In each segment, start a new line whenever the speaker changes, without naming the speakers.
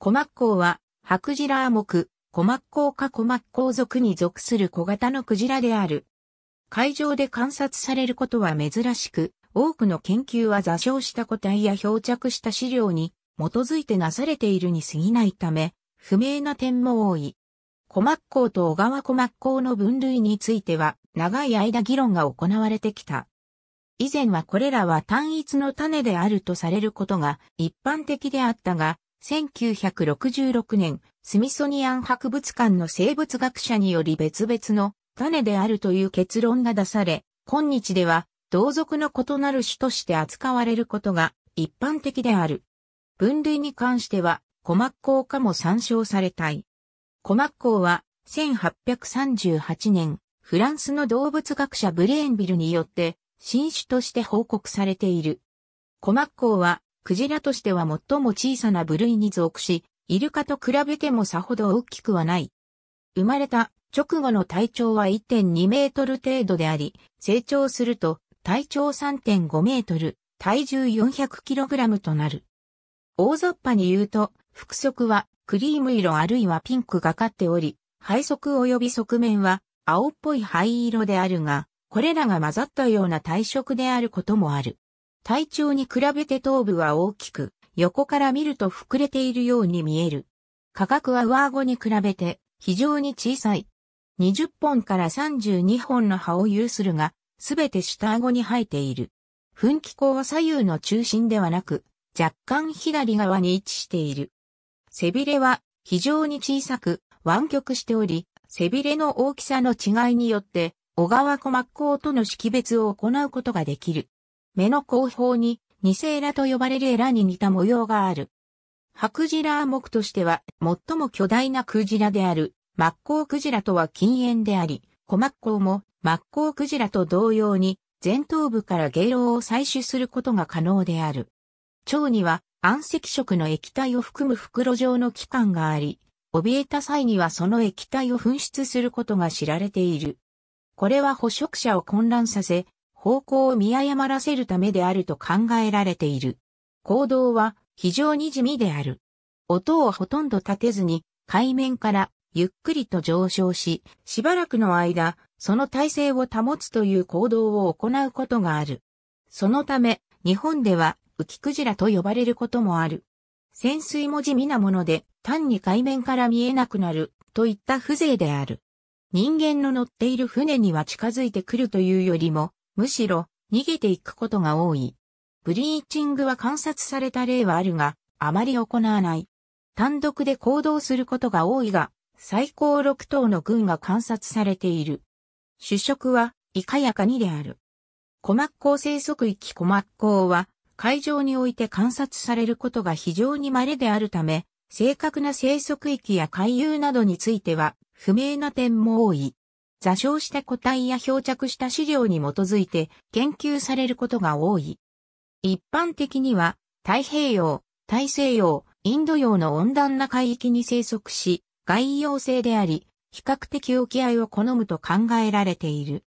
コマッコウは、ハクジラア目、コマッコウかコマッコウ族に属する小型のクジラである。海上で観察されることは珍しく、多くの研究は座礁した個体や漂着した資料に基づいてなされているに過ぎないため、不明な点も多い。コマッコウと小川コマッコウの分類については、長い間議論が行われてきた。以前はこれらは単一の種であるとされることが一般的であったが、1966年、スミソニアン博物館の生物学者により別々の種であるという結論が出され、今日では同族の異なる種として扱われることが一般的である。分類に関しては、コマッコウ科も参照されたい。コマッコウは、1838年、フランスの動物学者ブレーンビルによって、新種として報告されている。コマッコウは、クジラとしては最も小さな部類に属し、イルカと比べてもさほど大きくはない。生まれた直後の体長は1.2メートル程度であり、成長すると体長3.5メートル、体重400キログラムとなる。大雑把に言うと、腹側はクリーム色あるいはピンクがかっており、背側及び側面は青っぽい灰色であるが、これらが混ざったような体色であることもある。体長に比べて頭部は大きく、横から見ると膨れているように見える。価格は上顎に比べて非常に小さい。20本から32本の歯を有するが、すべて下顎に生えている。噴気口は左右の中心ではなく、若干左側に位置している。背びれは非常に小さく湾曲しており、背びれの大きさの違いによって、小川小真っ向との識別を行うことができる。目の後方に、ニセエラと呼ばれるエラに似た模様がある。ハクジラ目としては、最も巨大なクジラである、マッコウクジラとは禁煙であり、コマッコウも、マッコウクジラと同様に、前頭部からゲイロを採取することが可能である。腸には、暗赤色の液体を含む袋状の器官があり、怯えた際にはその液体を噴出することが知られている。これは捕食者を混乱させ、方向を見誤らせるためであると考えられている。行動は非常に地味である。音をほとんど立てずに海面からゆっくりと上昇し、しばらくの間、その体勢を保つという行動を行うことがある。そのため、日本では浮きクジラと呼ばれることもある。潜水も地味なもので、単に海面から見えなくなるといった風情である。人間の乗っている船には近づいてくるというよりも、むしろ逃げていくことが多い。ブリーチングは観察された例はあるが、あまり行わない。単独で行動することが多いが、最高6頭の群が観察されている。主食は、イカやカニである。コマッコウ生息域コマッコウは、海上において観察されることが非常に稀であるため、正確な生息域や海遊などについては、不明な点も多い。座礁した個体や漂着した資料に基づいて研究されることが多い。一般的には、太平洋、大西洋、インド洋の温暖な海域に生息し、外洋性であり、比較的沖合を好むと考えられている。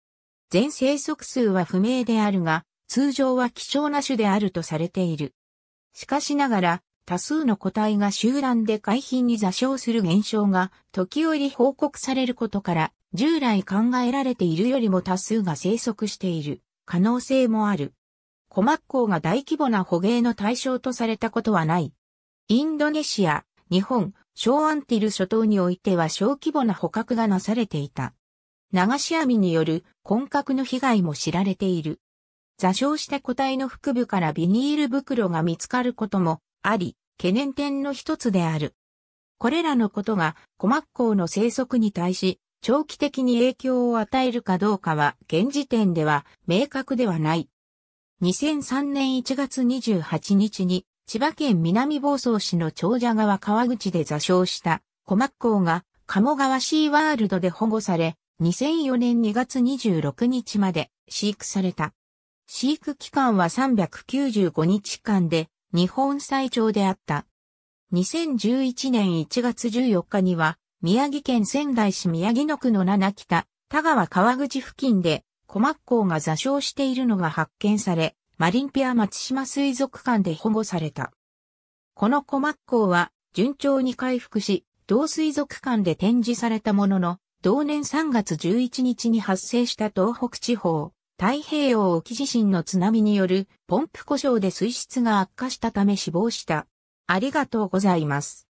全生息数は不明であるが、通常は希少な種であるとされている。しかしながら、多数の個体が集団で海浜に座礁する現象が時折報告されることから、従来考えられているよりも多数が生息している可能性もある。コマッコウが大規模な捕鯨の対象とされたことはない。インドネシア、日本、小アンティル諸島においては小規模な捕獲がなされていた。流し網による混獲の被害も知られている。座礁した個体の腹部からビニール袋が見つかることもあり、懸念点の一つである。これらのことがコマッコウの生息に対し長期的に影響を与えるかどうかは現時点では明確ではない。2003年1月28日に千葉県南房総市の長者川川口で座礁した小マ港が鴨川シーワールドで保護され、2004年2月26日まで飼育された。飼育期間は395日間で日本最長であった。2011年1月14日には宮城県仙台市宮城野区の七北田川川口付近で、小マッコウが座礁しているのが発見され、マリンピア松島水族館で保護された。この小マッコウは順調に回復し、同水族館で展示されたものの、同年3月11日に発生した東北地方、太平洋沖地震の津波によるポンプ故障で水質が悪化したため死亡した。ありがとうございます。